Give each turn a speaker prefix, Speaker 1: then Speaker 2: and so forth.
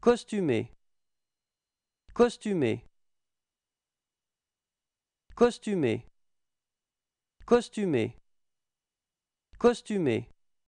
Speaker 1: Costumé. Costumé. Costumé. Costumé. Costumé.